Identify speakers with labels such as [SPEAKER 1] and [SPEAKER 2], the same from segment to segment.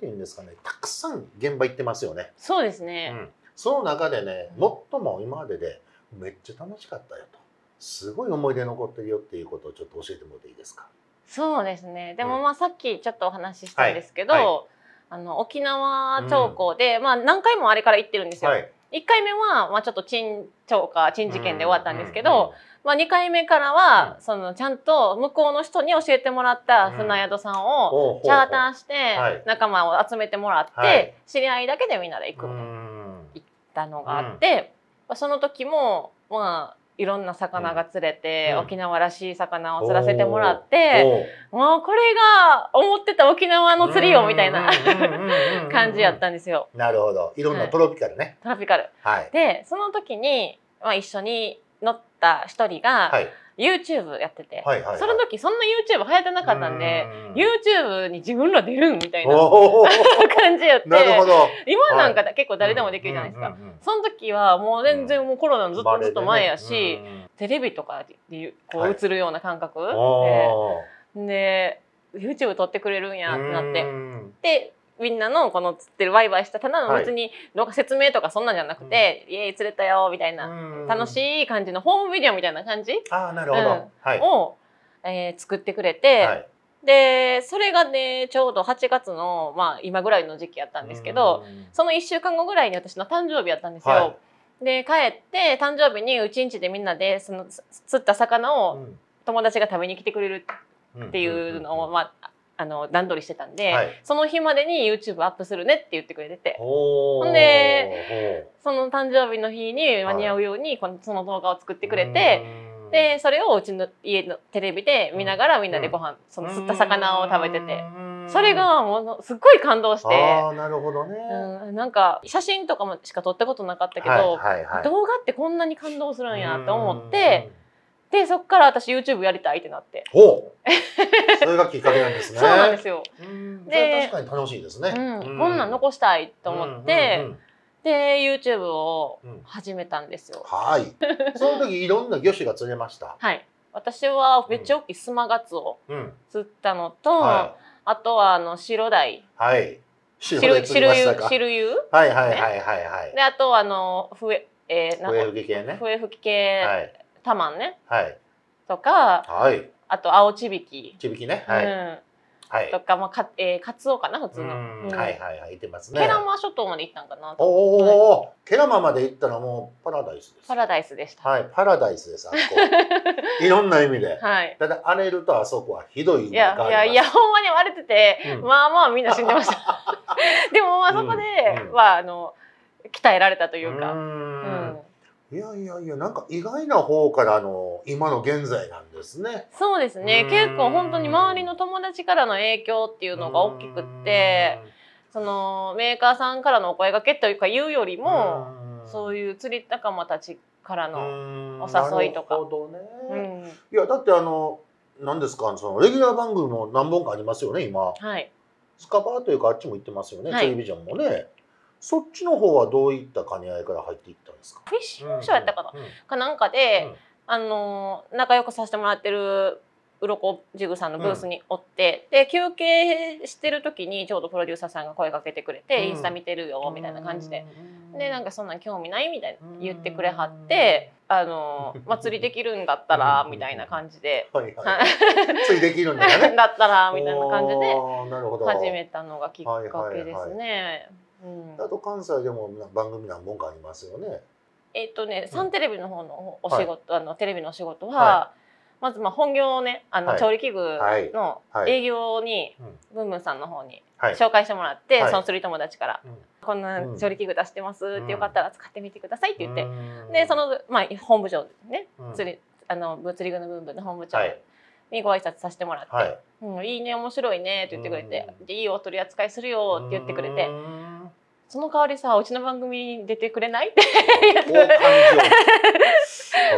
[SPEAKER 1] ていうんですかねたくさん現場行ってますよね。そうですね、うん、その中でね最も今まででめっちゃ楽しかったよとすごい思い出残ってるよっていうことをちょっと教えてもらっていいですか
[SPEAKER 2] そうですねでもまあさっきちょっとお話ししたんですけど、はいはい、あの沖縄長考で、うん、まあ何回もあれから行ってるんですよ。はい、1回目は、まあ、ちょっと珍長か珍事件で終わったんですけど、うんうんうんまあ、2回目からは、そのちゃんと向こうの人に教えてもらった船宿さんをチャーターして仲間を集めてもらって知り合いだけでみんなで行く行ったのがあって、まあ、その時もまあいろんな魚が釣れて、沖縄らしい魚を釣らせてもらって、もうこれが思ってた沖縄の釣りよみたいな感じやったんですよ。
[SPEAKER 1] なるほどいろんなトロピカルね。トロピカル、
[SPEAKER 2] でその時に、まあ、一緒に乗った一人が、YouTube やって
[SPEAKER 1] て、はいはいはい、その
[SPEAKER 2] 時そんな YouTube 流行ってなかったんでん YouTube に自分ら出るんみたいな感じやって今なんか結構誰でもできるじゃないですか、はいうんうんうん、その時はもう全然もうコロナのずっとずっと前やし、ね、テレビとかでこう映るような感覚で、はい、で YouTube 撮ってくれるんやってなってでみんなのこの釣ってるワイワイした棚の別に、動画説明とかそんなんじゃなくて、うん、イエーイ釣れたよみたいな、楽しい感じのホームビデオみたいな感じあなるほど、うんはい、を、えー、作ってくれて、はい、でそれがねちょうど8月の、まあ、今ぐらいの時期やったんですけど、その1週間後ぐらいに私の誕生日やったんですよ。で帰って誕生日にうちんちでみんなでその釣った魚を友達が食べに来てくれるっていうのを、まあ、あの段取りしてたんで、はい、その日までに YouTube アップするねって言ってくれててほんでその誕生日の日に間に合うように、はい、その動画を作ってくれて。でそれをうちの家のテレビで見ながらみんなでご飯、うん、その釣った魚を食べててそれがものすっごい感動してあなるほどね、うん、なんか写真とかもしか撮ったことなかったけど、はい
[SPEAKER 1] はいはい、動
[SPEAKER 2] 画ってこんなに感動するんやと思って。でそこから私 YouTube やりたいってなって
[SPEAKER 1] ほう。それがきっかけなんですねそうなんです
[SPEAKER 2] よで確
[SPEAKER 1] かに楽しいですね、こんなん
[SPEAKER 2] 残したいと思って、で YouTube を始めたんですよ、うん、は
[SPEAKER 1] いその時いろんな魚種が釣れました
[SPEAKER 2] はい私はめっちゃ大きいスマガツオ釣ったのと、うんはい、あとはあの白鯛は
[SPEAKER 1] い白湯白湯はいはいはいはいはい、ね、で
[SPEAKER 2] あとあの笛えー、なんか笛吹き系ね笛吹き系、はいタマンね、はい、とか、はい、あと青ちびきちびきね、はい、うん、はい、とか、まあかえー、カツオかな普通
[SPEAKER 1] の、うんはいはいはい行ってますねケラ
[SPEAKER 2] マ諸島まで行ったんかな
[SPEAKER 1] おお、はい、ケラマまで行ったらもうパラダイスで
[SPEAKER 2] すパラダイスでした
[SPEAKER 1] はいパラダイスでさ、いろんな意味で、はい、ただ荒れるとあそこはひどいいやいやいや
[SPEAKER 2] ほんまに荒れてて、うん、まあまあみんな死んでました でもあそこで、うんうん、まああの鍛えられたというかうん
[SPEAKER 1] いやいやいや、なんか意外な方からの今の現在なんですね。
[SPEAKER 2] そうですね。結構本当に周りの友達からの影響っていうのが大きくって、そのメーカーさんからのお声がけというか言うよりも、そういう釣り仲間たちからのお誘いとか。な
[SPEAKER 1] るほどね。いやだってあの何ですかそのレギュラー番組も何本かありますよね今。はい。スカパーというかあっちも行ってますよね、はい、テレビジョンもね。そっちの方はどういった兼ね合いから入っていったんですか
[SPEAKER 2] フィッシングショーやったかな、うんうん、かなんかで、うん、あの仲良くさせてもらってる鱗ジグさんのブースにおって、うん、で休憩してる時にちょうどプロデューサーさんが声かけてくれて、うん、インスタ見てるよみたいな感じで、でなんかそんな興味ないみたいな言ってくれはってあの 祭りできるんだったらみたいな感じではいは
[SPEAKER 1] い、できるんだ、ね、
[SPEAKER 2] だったらみたいな感じで始めたのがきっかけですね。うん、
[SPEAKER 1] あと関西でも番組何本かありますよね。
[SPEAKER 2] えっ、とね、サンテレビの方のお仕事、はい、あのテレビのお仕事は、はまずまあ本業をねあの調理器具の営業にブンブンさんの方に紹介してもらって、はい、その釣り友達から、うん、こんな調理器具出してますって、よかったら使ってみてくださいって言って、うん、でその、まあ、本部長ね、うん、釣りあの物理具のブンブンの本部長にご挨拶させてもらって「はい、うん、いいね面白いね」って言ってくれて「でいいお取り扱いするよ」って言ってくれて。その代わりさうちの番組に出てくれないって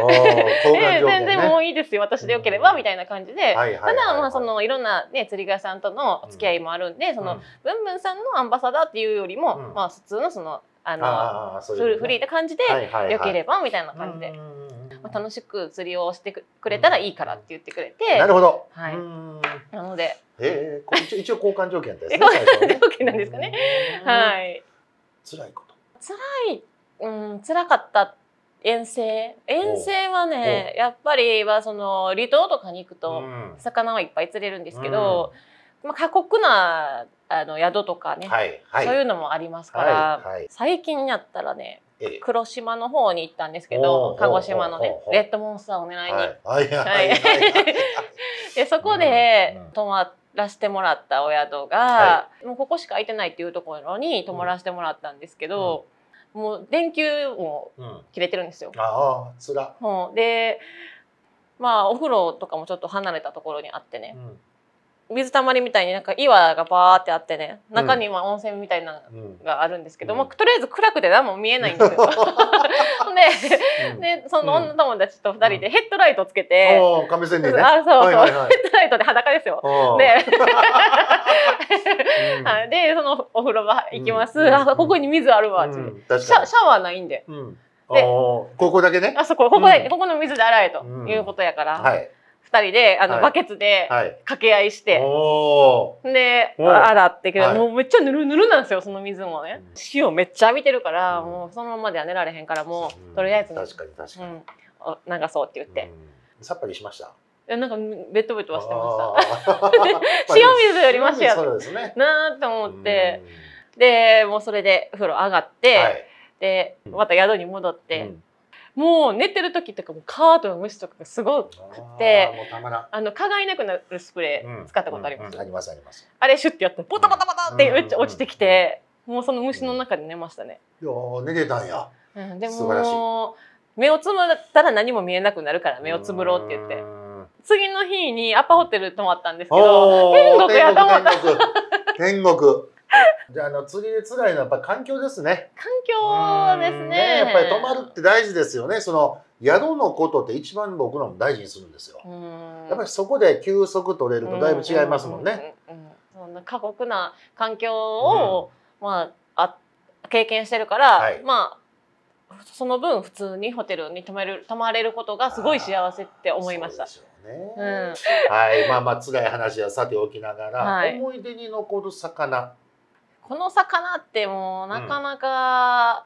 [SPEAKER 2] ね、全然もういいですよ私でよければ、うん、みたいな感じで、はいはい、ただまあそのいろんな、ね、釣り具屋さんとの付き合いもあるんで、うん、そのブんぶんさんのアンバサダーっていうよりも、うん、まあ普通のそのあの、ね、フリーな感じで、よければみたいな感じで。まあ、楽しく釣りをしてくれたらいいからって言ってくれて、なるほど、はい、なので、
[SPEAKER 1] えー、一応交換条件ですねね、条件なん
[SPEAKER 2] ですかねはい辛いこと辛い、うん、辛かった遠征遠征はねやっぱりはその離島とかに行くと魚はいっぱい釣れるんですけど、うん、まあ、過酷なあの宿とかね、はいはい、そういうのもありますから、はいはい、最近になったらね黒島の方に行ったんですけど鹿児島のねレッドモンスターを狙いに。はい、はい、でそこで泊まって。らしてもらったお宿が、はい、もうここしか空いてないっていうところに泊まらせてもらったんですけど、うん、もう電球も切れてるんですよ。
[SPEAKER 1] うん、あつら、
[SPEAKER 2] うん、でまあお風呂とかもちょっと離れたところにあってね、水たまりみたいになんか岩がバーってあってね中にま温泉みたいなのがあるんですけど、うん、まあ、とりあえず暗くて何も見えないんですよ。でうん、でその女友達と二人でヘッドライトつけて、うん、あそうそう、ヘッドライトで裸ですよ。で でそのお風呂場行きます、あここに水あるわって、シャシャワーないんで。
[SPEAKER 1] でここだけねあそこここで、こ
[SPEAKER 2] この水で洗えということやから。はい二人であの、バケツで
[SPEAKER 1] 掛け合いして、お
[SPEAKER 2] でおう洗ってけど、もうめっちゃぬるぬるなんですよその水もね塩めっちゃ浴びてるから、うんもうそのままでは寝られへんからもうとりあえず、うー。確かに確かに。ん、お流そうって言って、う
[SPEAKER 1] んさっぱりしました。
[SPEAKER 2] えなんかベトベトはしてました 塩水よりマシやそうですね。なーと思って、でもうそれで風呂上がって、はい。でまた宿に戻って、うんもう寝てる時とかもカートの虫とかがすごくてあの蚊がいなくなるスプレー使ったことあります、ありますありますあれシュッてやってポタポタポタってめっちゃ落ちてきて、もうその虫の中で寝ましたね、
[SPEAKER 1] いや寝てたんや、
[SPEAKER 2] うん、でも目をつむったら何も見えなくなるから目をつぶろうって言って次の日にアパホテル泊まったんですけど天国やと思っ
[SPEAKER 1] た天国じゃあ、の釣りで辛いのはやっぱ環境ですね。環境ですね、ね、やっぱり泊まるって大事ですよね。その宿のことって一番僕らも大事にするんですよ。やっぱりそこで休息取れるとだいぶ違いますもんね。
[SPEAKER 2] うんうんうんうん、そんな過酷な環境を、うん、まああ経験してるから、はい、まあ。その分普通にホテルに泊まる泊まれることがすごい幸せって思いました。でしね、
[SPEAKER 1] うん、はいまあまあ辛い話はさておきながら、はい、思い出に残る魚
[SPEAKER 2] この魚ってもうなかなか、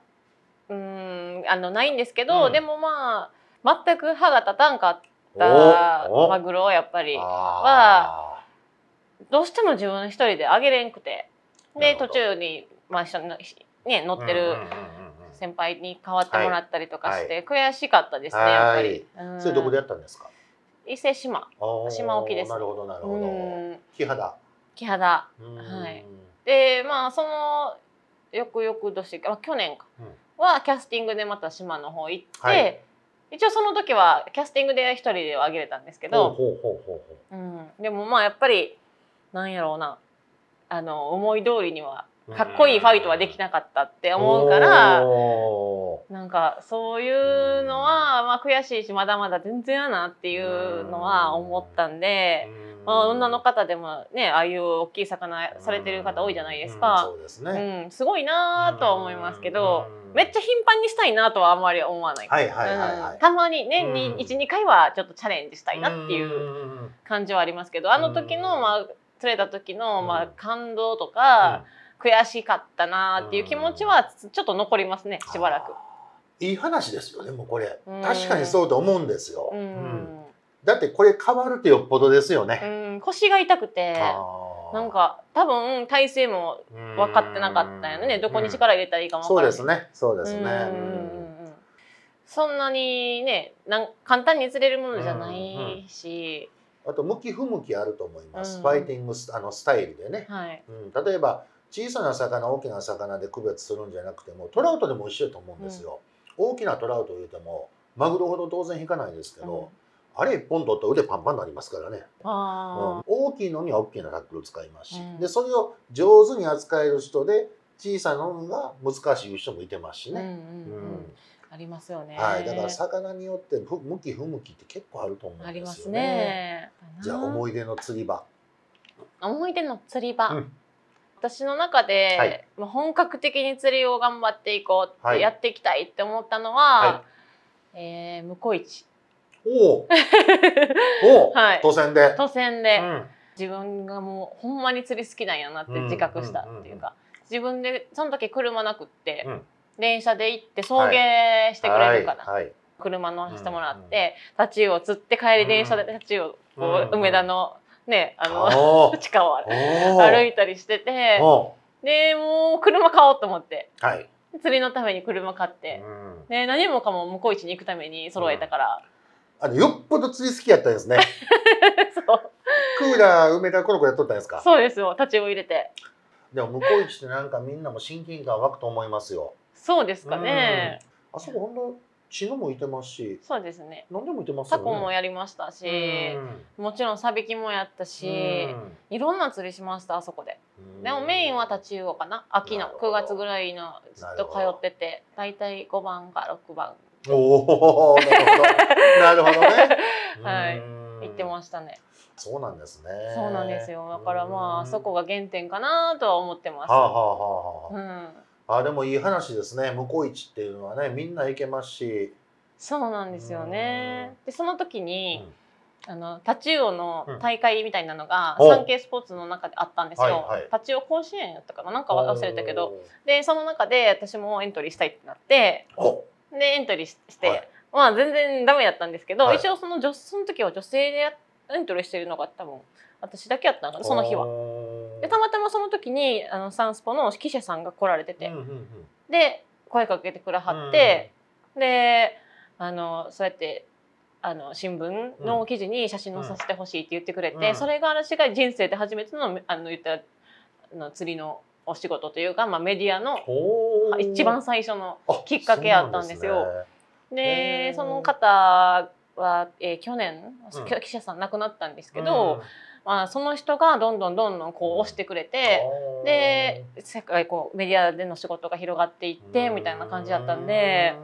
[SPEAKER 2] うん、あのないんですけど、うん、でもまあ全く歯が立たんかったマグロやっぱりはどうしても自分一人であげれんくてで途中に、まあ、一のに、ね、乗ってる先輩に代わってもらったりとかして、はい、悔しかったですねやっぱり。それどこでやったんですか伊勢島
[SPEAKER 1] 島沖です、なるほどなるほど。木肌木肌はい。
[SPEAKER 2] でまあその翌々年あ去年か、はキャスティングでまた島の方行って、はい、一応その時はキャスティングで一人ではあげれたんですけどでもまあやっぱりなんやろうなあの思い通りにはかっこいいファイトはできなかったって思うからなんかそういうのはまあ悔しいしまだまだ全然やなっていうのは思ったんで。あ女の方でもねああいう大きい魚されてる方多いじゃないですか、うんすねうん、すごいなとは思いますけど、めっちゃ頻繁にしたいなとはあんまり思わない,、はいはいはいたまに年に12、回はちょっとチャレンジしたいなっていう感じはありますけどあの時の、まあ、釣れた時の、まあ、感動とか、悔しかったなっていう気持ちはちょっと残りますねしばらく。
[SPEAKER 1] いい話ですよねもうこれ確かにそうと思うんですよ。うんだってこれ変わるとよっぽどですよね。
[SPEAKER 2] うん、腰が痛くて。なんか多分体勢も分かってなかったよねどこに力入れたらいいかも分からない、そうですねそうですねそんなにねなん簡単に釣れるものじゃない
[SPEAKER 1] し、あと向き不向きあると思います、ファイティングあのスタイルでね、はいうん、例えば小さな魚大きな魚で区別するんじゃなくてもトラウトでも一緒だと思うんですよ、うん、大きなトラウトを入れてもマグロほど当然引かないですけど、うんあれ一本取ったら腕パンパンになりますからね、うん、大きいのには大きなタックル使いますし、うん、でそれを上手に扱える人で小さなのが難しい人もいてますしね。うん
[SPEAKER 2] ありますよね、はい、だから
[SPEAKER 1] 魚によって向き不向きって結構あると思うん
[SPEAKER 2] ですよね。ね
[SPEAKER 1] じゃあ思い出の釣り場。
[SPEAKER 2] 思い出の釣り場。うん私の中で、はい、本格的に釣りを頑張っていこうって、はい、やっていきたいって思ったのは、はい、えー、向こう市お おはい、都線で当選で、うん、自分がもうほんまに釣り好きなんやなって自覚したっていうか、自分でその時車なくって、うん、電車で行って送迎してくれるから、はいはい、車乗らせてもらって、うんうん、タチウオ釣って帰り電車でタチウオこう、梅田のねあの 地下を歩いたりしててでもう車買おうと思って。はい釣りのために車買って、うん、何もかも向こう市に行くために揃えたから、うん
[SPEAKER 1] あの、よっぽど釣り好きやったんですね。そう。クーラー埋めた頃やっとったんですか。
[SPEAKER 2] そうですよ。立ちを入れて。
[SPEAKER 1] でも向こう行ってなんかみんなも親近感湧くと思いますよ。
[SPEAKER 2] そうですかね。
[SPEAKER 1] あそこほんと血のもいてますし。そうですね。何でもいてますよね。タコもや
[SPEAKER 2] りましたし、もちろんサビキもやったし、いろんな釣りしましたあそこで。でもメインは太刀魚かな。秋の9月ぐらいのずっと通ってて、だいたい5番か6番
[SPEAKER 1] おお、なるほど。なるほどね。はい。
[SPEAKER 2] 行ってましたね。
[SPEAKER 1] そうなんですね。そうなんですよ。
[SPEAKER 2] だからまあそこが原点かなとは思ってます。はあ、は
[SPEAKER 1] あはあ。うん。あでもいい話ですね向こう一っていうのはねみんな行けますし
[SPEAKER 2] そうなんですよねでその時に、うん、あのタチウオの大会みたいなのが、うん、サンスポーツの中であったんですよ、はいはい、タチウオ甲子園やったかななんか忘れたけどでその中で私もエントリーしたいってなってでエントリーして、はい、まあ全然ダメやったんですけど、はい、一応その女その時は女性でエントリーしてるのが多分私だけやったのかなその日は。でたまたまその時にあのサンスポの記者さんが来られてて、うんうんうん、で声かけてくれはって、うん、であのそうやってあの新聞の記事に写真載させてほしいって言ってくれて、うん、それが私が人生で初めてのあの言ったあの釣りのお仕事というか、まあ、メディアの一番最初のきっかけやったんですよ。で、その方は、えー、去年、うん、記者さん亡くなったんですけど、うん、まあ、その人がどんどんどんどんこう押してくれて、うん、で世界こうメディアでの仕事が広がっていってみたいな感じだったんで。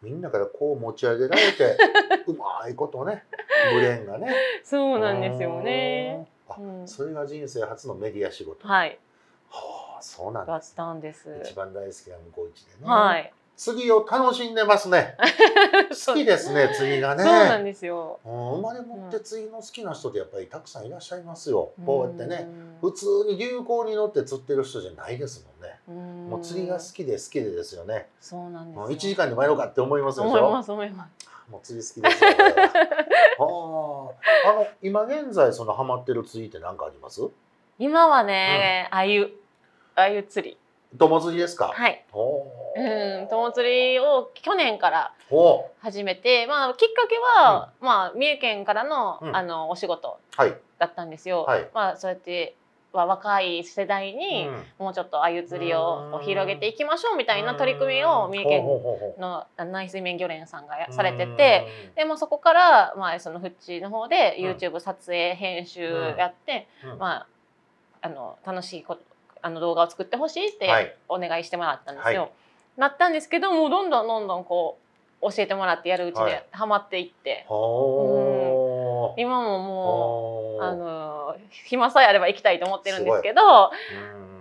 [SPEAKER 1] みんなからこう持ち上げられて うまいことねブレーンがねそうなんですよねあ、それが人生初のメディア仕事はい、はあそうなんだったんです一番大好きな向こう一でねはい次を楽しんでますね。好きですね、次がね。そうなんですよ。生まれ持って次の好きな人ってやっぱりたくさんいらっしゃいますよ。うん、こうやってね、普通に流行に乗って釣ってる人じゃないですもんね。うん、もう釣りが好きで好きでですよね。
[SPEAKER 2] そうなんです、ね。
[SPEAKER 1] 一時間で迷うかって思いますでしょ。思います思います。もう釣り好きですよ。は あの今現在そのハマってる釣りって何かあります？
[SPEAKER 2] 今はね、
[SPEAKER 1] うん、あゆ。鮎釣り友釣りですかはい
[SPEAKER 2] うん友釣りを去年から始めて、まあ、きっかけは、うん、まあ、三重県からのうん、あのお仕事はい。だったんですよ。はい、まあ、そうやって若い世代にもうちょっと鮎釣りを広げていきましょうみたいな取り組みを三重県の内水面漁連さんがされててでもそこから、まあ、そのフッチの方で YouTube 撮影編集やって、まあ、あの楽しいことあの動画を作ってほしいってお願いしてもらったんですよ。はい、なったんですけどもうどんどんどんどんこう教えてもらってやるうちでハマっていって、はい、今ももうあの暇さえあれば行きたいと思ってるんですけど。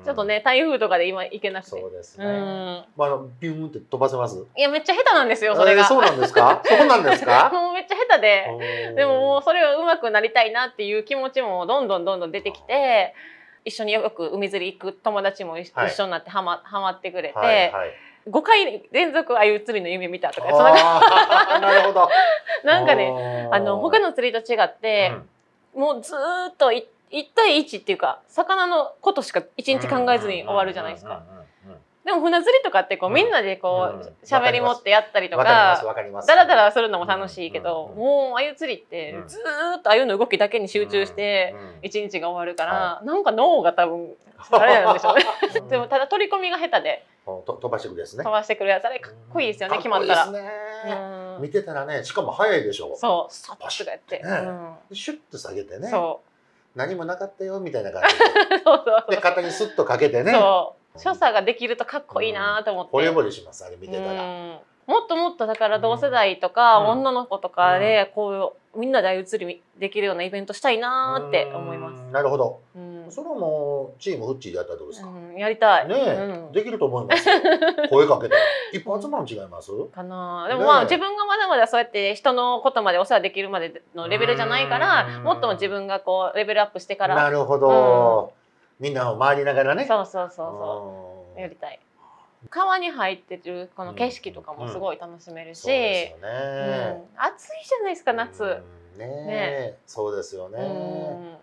[SPEAKER 2] ちょっとね台風とかで今行けなくてそうですね、
[SPEAKER 1] まあ、あのビューンって飛ばせます
[SPEAKER 2] いやめっちゃ下手なんですよそれが、そうなんですか そうなんですかもうめっちゃ下手ででももうそれがうまくなりたいなっていう気持ちもどんどんどんどん出てきて一緒によく海釣り行く友達も、一緒になってはまはまってくれて、はいはい、5回連続あゆ釣りの夢見たとかそな なるほど なんかねあの他の釣りと違って、うん、もうずっと1対1っていうか魚のことしか一日考えずに終わるじゃないですか。うんうんうんうんでも船釣りとかってこう、みんなでこう喋、り持ってやったりとかだらだらするのも楽しいけど、もうあゆ釣りってずっとあゆの動きだけに集中して一日が終わるから、うなんか脳が多分疲れなんでしょうね。でもただ取り込みが下手で
[SPEAKER 1] 飛ばしてくるやつね飛ば
[SPEAKER 2] してくるやつあれかっこいいですよね、決まったら、
[SPEAKER 1] 見てたらねしかも早いでしょそうスパシやって、シュッと下げてね何もなかったよみたいな感じで そうそうそうで肩にスッとかけてねそ
[SPEAKER 2] 所作ができるとかっこいいなと思って、うん、ほれ惚れしますあれ見てたら、うん、もっともっとだから同世代とか、うん、女の子とかでこうみんなで移りできるようなイベントしたいなって思います、
[SPEAKER 1] なるほど、うん、それもチームフッチーでやったらどうですか、う
[SPEAKER 2] ん、やりたいね
[SPEAKER 1] できると思います 声かけて一発も違いますかなでもまあ、ね、自
[SPEAKER 2] 分がまだまだそうやって人のことまでお世話できるまでのレベルじゃないからもっとも自分がこうレベルアップしてからなるほど、
[SPEAKER 1] みんなを回りながらねそうそうそう
[SPEAKER 2] そうやりたい川に入ってるこの景色とかもすごい楽しめるし、うん暑い
[SPEAKER 1] じ
[SPEAKER 2] ゃないですか夏、
[SPEAKER 1] ね、ね、そうですよね、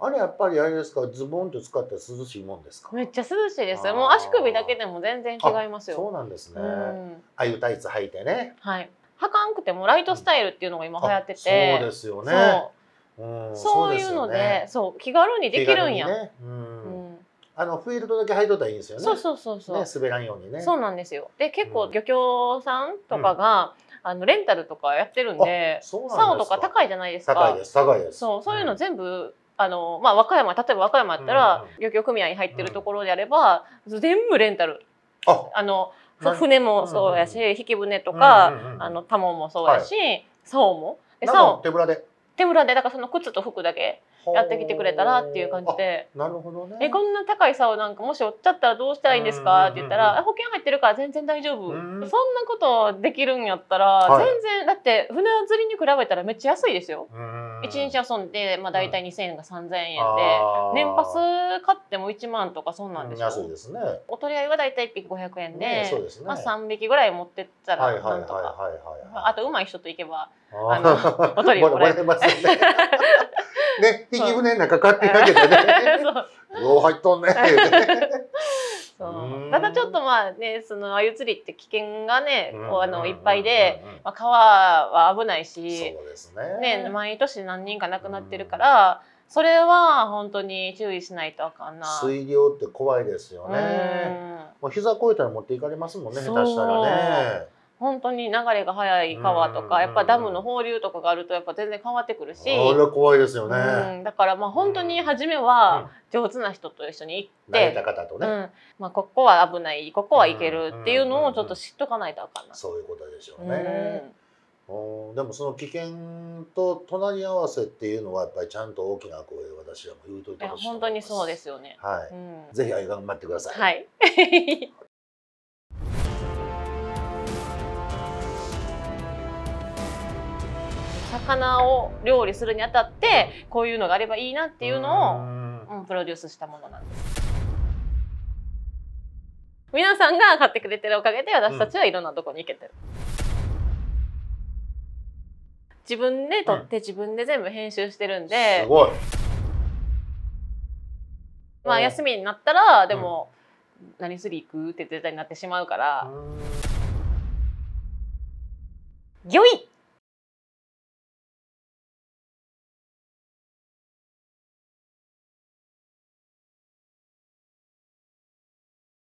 [SPEAKER 1] あれやっぱりあれですかズボンと使って涼しいもんですか
[SPEAKER 2] めっちゃ涼しいですもう足首だけでも全然違いますよそうな
[SPEAKER 1] んですね、ああいうタイツ履いてね
[SPEAKER 2] はい履かんくてもライトスタイルっていうのが今流行ってて、そうですよね
[SPEAKER 1] そう,、いうので
[SPEAKER 2] そう、ね、気軽にできるんや、ね、
[SPEAKER 1] うんあのフィールドだけ入っとったらいいんですよね。そうそうそうそう。ね、滑らんようにね。そう
[SPEAKER 2] なんですよ。で結構漁協さんとかが、うん、あのレンタルとかやってるんで、竿とか高いじゃないですか。高いです高いです。そうそういうの全部、うんあのまあ、和歌山例えば和歌山やったら、漁協組合に入ってるところであれば、全部レンタルあの船もそうやし、引き船とか、あのタモもそうやし、はい、竿も竿手ぶらで手ぶらでだからその靴と服だけやってきてくれたらっていう感じで、なるほどねえこんな高い差をなんかもし負っちゃったらどうしたらいいんですかって言ったら、保険入ってるから全然大丈夫、そんなことできるんやったら、全然だって船釣りに比べたらめっちゃ安いですよ。1日遊んで、まあ、大体2000円が3000円で、年パス買っても1万とかそうなんでしょ、安いですねお取り合いは大体1匹500円で,、まあ、3匹ぐらい持ってったらなんとかあとうまい人と行けば
[SPEAKER 1] あのお取り合いもらえる。ね、引き船の中勝手にかけてね。そう。入っとんね。そうただちょっと
[SPEAKER 2] まあねその鮎釣りって危険がねこうあのいっぱいで、まあ、川は危ないしね、ね、毎年何人か亡くなってるから。それは本当に注意しないとあかんな。
[SPEAKER 1] 水量って怖いですよね。まあ膝超えたら持っていかれますもんね、下手したらね。
[SPEAKER 2] 本当に流れが速い川とかやっぱダムの放流とかがあるとやっぱ全然変わってくるしあれ怖
[SPEAKER 1] いですよね、うん、
[SPEAKER 2] だからまあ本当に初めは上手な人と一緒に行って、うんねうん、まあ、ここは危ないここはいけるっていうのをちょっと知っとかないとあかんな、
[SPEAKER 1] そういうことでしょうね、うん、でもその危険と隣り合わせっていうのはやっぱりちゃんと大きな声で私はもう言うといてほしい本当にそうですよねはい、ぜひ頑張ってくださいは
[SPEAKER 2] い魚を料理するにあたってこういうのがあればいいなっていうのを、プロデュースしたものなんです。皆さんが買ってくれてるおかげで私たちはいろんなとこに行けてる。うん、自分で撮って自分で全部編集してるんで、すごいまあ休みになったらでも、何すり行くって絶対になってしまうから。よい